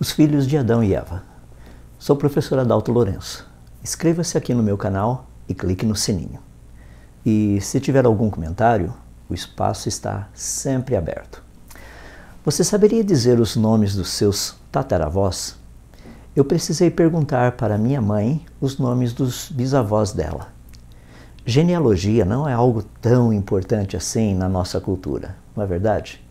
Os Filhos de Adão e Eva. Sou o professor Adalto Lourenço. Inscreva-se aqui no meu canal e clique no sininho. E se tiver algum comentário, o espaço está sempre aberto. Você saberia dizer os nomes dos seus tataravós? Eu precisei perguntar para minha mãe os nomes dos bisavós dela. Genealogia não é algo tão importante assim na nossa cultura, não é verdade?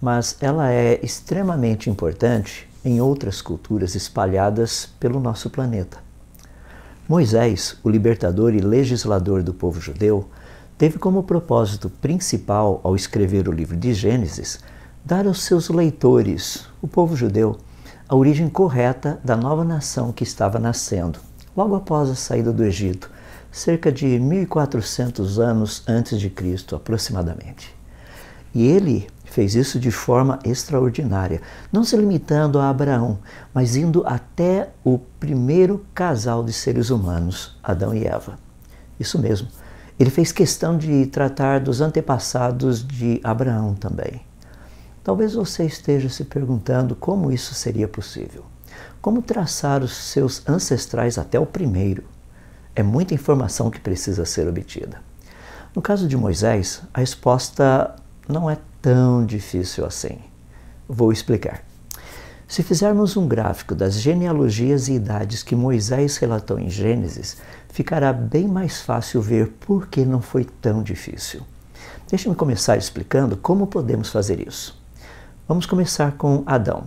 Mas ela é extremamente importante em outras culturas espalhadas pelo nosso planeta. Moisés, o libertador e legislador do povo judeu, teve como propósito principal, ao escrever o livro de Gênesis, dar aos seus leitores, o povo judeu, a origem correta da nova nação que estava nascendo, logo após a saída do Egito, cerca de 1400 anos antes de Cristo, aproximadamente. E ele fez isso de forma extraordinária, não se limitando a Abraão, mas indo até o primeiro casal de seres humanos, Adão e Eva. Isso mesmo. Ele fez questão de tratar dos antepassados de Abraão também. Talvez você esteja se perguntando como isso seria possível. Como traçar os seus ancestrais até o primeiro? É muita informação que precisa ser obtida. No caso de Moisés, a resposta não é tão difícil assim. Vou explicar. Se fizermos um gráfico das genealogias e idades que Moisés relatou em Gênesis, ficará bem mais fácil ver por que não foi tão difícil. Deixe-me começar explicando como podemos fazer isso. Vamos começar com Adão.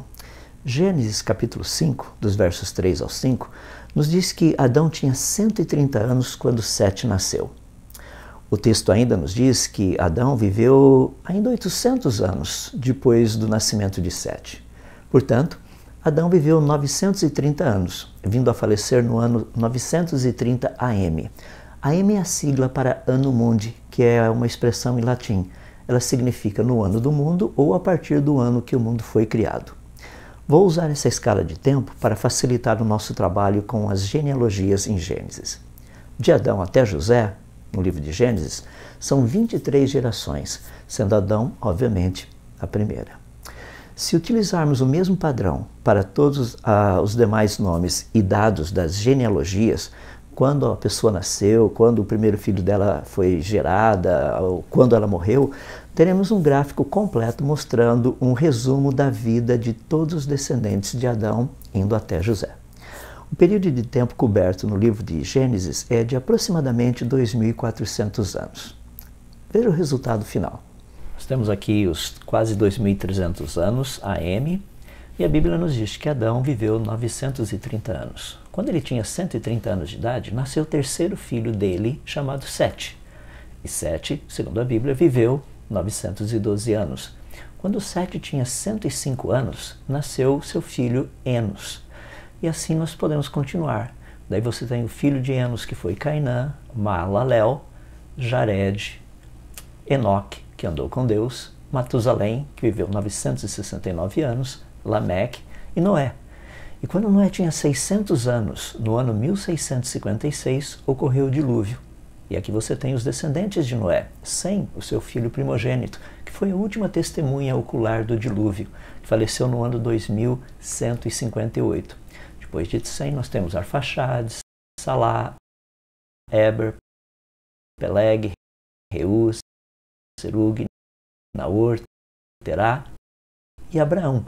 Gênesis capítulo 5, dos versos 3 ao 5, nos diz que Adão tinha 130 anos quando Sete nasceu. O texto ainda nos diz que Adão viveu ainda 800 anos depois do nascimento de Sete. Portanto, Adão viveu 930 anos, vindo a falecer no ano 930 AM. AM é a sigla para Anno Mundi, que é uma expressão em latim. Ela significa no ano do mundo ou a partir do ano que o mundo foi criado. Vou usar essa escala de tempo para facilitar o nosso trabalho com as genealogias em Gênesis. De Adão até José, no livro de Gênesis, são 23 gerações, sendo Adão, obviamente, a primeira. Se utilizarmos o mesmo padrão para todos ah, os demais nomes e dados das genealogias, quando a pessoa nasceu, quando o primeiro filho dela foi gerada, ou quando ela morreu, teremos um gráfico completo mostrando um resumo da vida de todos os descendentes de Adão indo até José. O período de tempo coberto no livro de Gênesis é de aproximadamente 2.400 anos. Veja o resultado final. Nós temos aqui os quase 2.300 anos AM e a Bíblia nos diz que Adão viveu 930 anos. Quando ele tinha 130 anos de idade, nasceu o terceiro filho dele, chamado Sete. E Sete, segundo a Bíblia, viveu 912 anos. Quando Sete tinha 105 anos, nasceu seu filho Enos e assim nós podemos continuar. Daí você tem o filho de Enos, que foi Cainã, Malalel, Jared, Enoque, que andou com Deus, Matusalém, que viveu 969 anos, Lameque e Noé. E quando Noé tinha 600 anos, no ano 1656, ocorreu o dilúvio. E aqui você tem os descendentes de Noé, Sem, o seu filho primogênito, que foi a última testemunha ocular do dilúvio, que faleceu no ano 2158. Depois de Tsen, nós temos Arfaxades, Salah, Eber, Peleg, Reus, Serug, Naor, Terá e Abraão.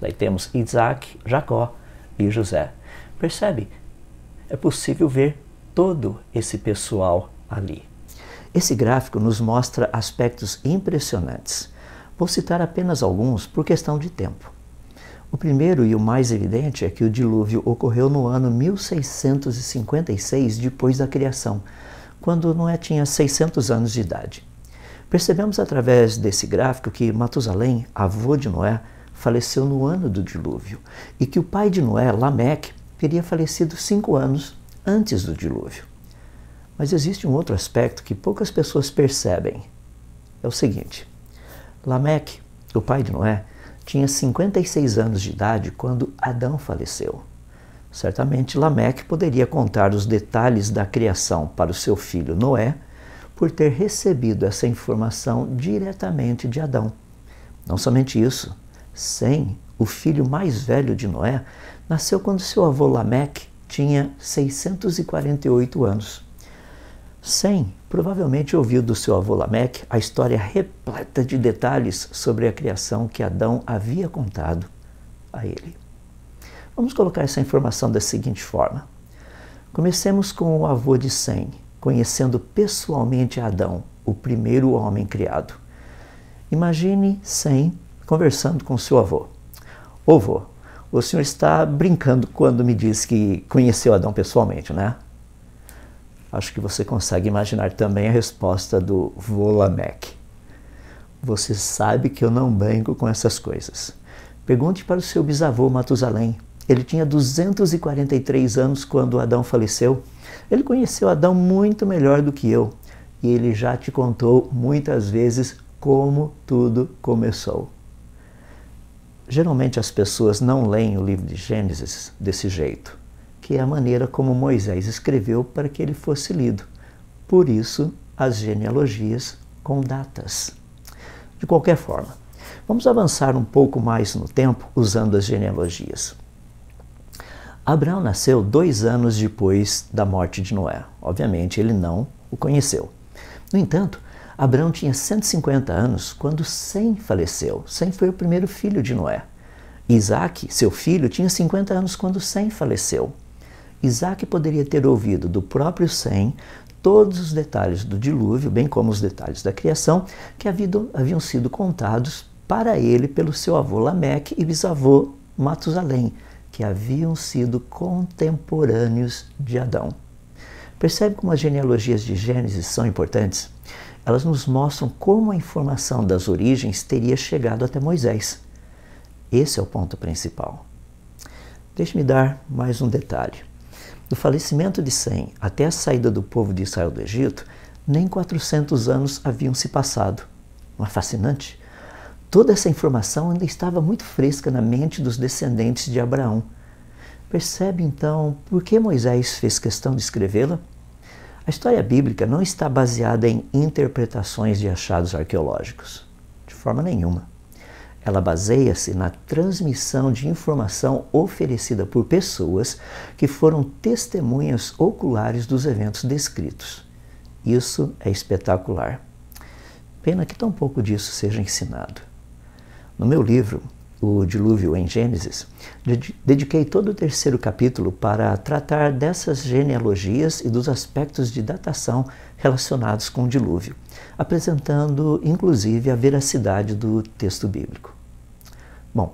Daí temos Isaac, Jacó e José. Percebe? É possível ver todo esse pessoal ali. Esse gráfico nos mostra aspectos impressionantes. Vou citar apenas alguns por questão de tempo. O primeiro e o mais evidente é que o dilúvio ocorreu no ano 1656 depois da criação, quando Noé tinha 600 anos de idade. Percebemos através desse gráfico que Matusalém, avô de Noé, faleceu no ano do dilúvio e que o pai de Noé, Lameque, teria falecido cinco anos antes do dilúvio. Mas existe um outro aspecto que poucas pessoas percebem. É o seguinte: Lameque, o pai de Noé, tinha 56 anos de idade quando Adão faleceu. Certamente Lameque poderia contar os detalhes da criação para o seu filho Noé por ter recebido essa informação diretamente de Adão. Não somente isso, Sem, o filho mais velho de Noé, nasceu quando seu avô Lameque tinha 648 anos. 100 provavelmente ouviu do seu avô Lameque a história repleta de detalhes sobre a criação que Adão havia contado a ele. Vamos colocar essa informação da seguinte forma. Comecemos com o avô de Sem, conhecendo pessoalmente Adão, o primeiro homem criado. Imagine Sem conversando com seu avô. Ô o senhor está brincando quando me diz que conheceu Adão pessoalmente, né? Acho que você consegue imaginar também a resposta do Volamec. Você sabe que eu não brinco com essas coisas. Pergunte para o seu bisavô Matusalém. Ele tinha 243 anos quando Adão faleceu. Ele conheceu Adão muito melhor do que eu e ele já te contou muitas vezes como tudo começou. Geralmente as pessoas não leem o livro de Gênesis desse jeito que é a maneira como Moisés escreveu para que ele fosse lido. Por isso, as genealogias com datas. De qualquer forma, vamos avançar um pouco mais no tempo usando as genealogias. Abraão nasceu dois anos depois da morte de Noé. Obviamente, ele não o conheceu. No entanto, Abraão tinha 150 anos quando Sem faleceu. Sem foi o primeiro filho de Noé. Isaac, seu filho, tinha 50 anos quando Sem faleceu. Isaac poderia ter ouvido do próprio Sem todos os detalhes do dilúvio, bem como os detalhes da criação, que haviam sido contados para ele pelo seu avô Lameque e bisavô Matusalém, que haviam sido contemporâneos de Adão. Percebe como as genealogias de Gênesis são importantes? Elas nos mostram como a informação das origens teria chegado até Moisés. Esse é o ponto principal. Deixe-me dar mais um detalhe. Do falecimento de Sem até a saída do povo de Israel do Egito, nem 400 anos haviam se passado. Não é fascinante? Toda essa informação ainda estava muito fresca na mente dos descendentes de Abraão. Percebe então por que Moisés fez questão de escrevê-la? A história bíblica não está baseada em interpretações de achados arqueológicos, de forma nenhuma. Ela baseia-se na transmissão de informação oferecida por pessoas que foram testemunhas oculares dos eventos descritos. Isso é espetacular. Pena que tão pouco disso seja ensinado. No meu livro, O Dilúvio em Gênesis, dediquei todo o terceiro capítulo para tratar dessas genealogias e dos aspectos de datação relacionados com o dilúvio, apresentando inclusive a veracidade do texto bíblico. Bom,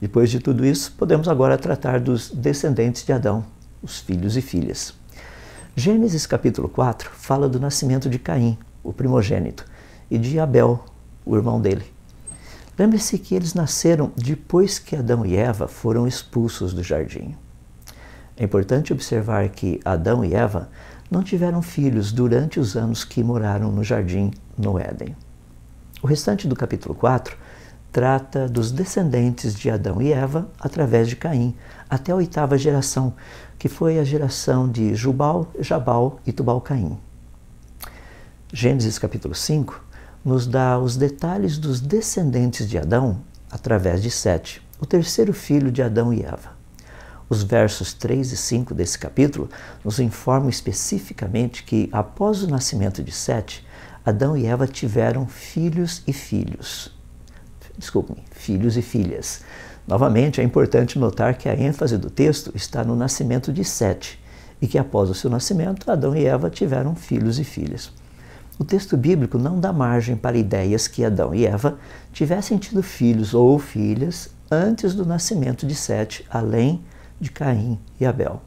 depois de tudo isso, podemos agora tratar dos descendentes de Adão, os filhos e filhas. Gênesis capítulo 4 fala do nascimento de Caim, o primogênito, e de Abel, o irmão dele. Lembre-se que eles nasceram depois que Adão e Eva foram expulsos do jardim. É importante observar que Adão e Eva não tiveram filhos durante os anos que moraram no jardim no Éden. O restante do capítulo 4 trata dos descendentes de Adão e Eva através de Caim, até a oitava geração, que foi a geração de Jubal, Jabal e Tubal-Caim. Gênesis capítulo 5 nos dá os detalhes dos descendentes de Adão através de Sete, o terceiro filho de Adão e Eva. Os versos 3 e 5 desse capítulo nos informam especificamente que, após o nascimento de Sete, Adão e Eva tiveram filhos e filhos desculpem, filhos e filhas. Novamente, é importante notar que a ênfase do texto está no nascimento de Sete e que após o seu nascimento, Adão e Eva tiveram filhos e filhas. O texto bíblico não dá margem para ideias que Adão e Eva tivessem tido filhos ou filhas antes do nascimento de Sete, além de Caim e Abel.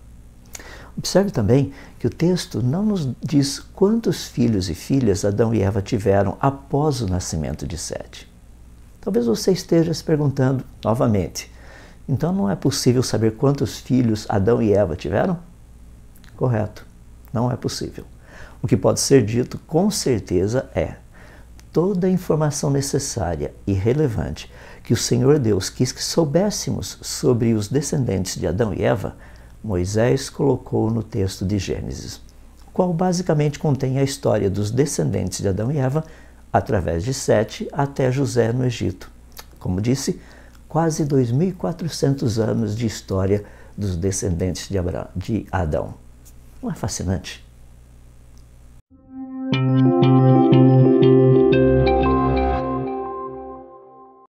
Observe também que o texto não nos diz quantos filhos e filhas Adão e Eva tiveram após o nascimento de Sete. Talvez você esteja se perguntando novamente: então não é possível saber quantos filhos Adão e Eva tiveram? Correto, não é possível. O que pode ser dito com certeza é: toda a informação necessária e relevante que o Senhor Deus quis que soubéssemos sobre os descendentes de Adão e Eva, Moisés colocou no texto de Gênesis, qual basicamente contém a história dos descendentes de Adão e Eva através de Sete até José no Egito. Como disse, quase 2.400 anos de história dos descendentes de, de Adão. Não é fascinante?